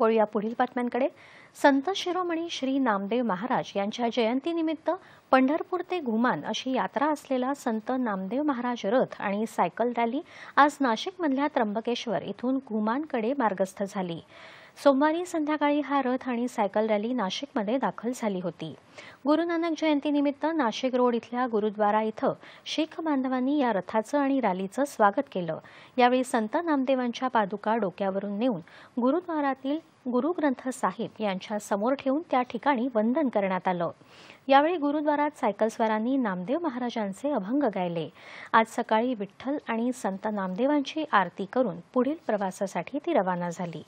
वळूया पुढील बातम्यांकडे संत शिरोमणी श्री नामदेव महाराज यांच्या जयंतीनिमित्त पंढरपूर ते घुमान अशी यात्रा असलेला संत नामदेव महाराज रथ आणि सायकल रॅली आज नाशिकमधल्या त्र्यंबकेश्वर इथून घुमानकडे मार्गस्थ झाली सोमवारी संध्याकाळी हा रथ आणि सायकल रॅली नाशिकमध्ये दाखल झाली होती गुरु नानक जयंतीनिमित्त नाशिक रोड इथल्या गुरुद्वारा इथं शीख बांधवांनी या रथाचं आणि रॅलीचं स्वागत केलं यावेळी संत नामदेवांच्या पादुका डोक्यावरून नेऊन गुरुद्वारातील गुरुग्रंथ साहिब यांच्या समोर ठेवून त्या ठिकाणी वंदन करण्यात आलं यावेळी गुरुद्वारात सायकलस्वारांनी नामदेव महाराजांचे अभंग गायले आज सकाळी विठ्ठल आणि संत नामदेवांची आरती करून पुढील प्रवासासाठी ती रवाना झाली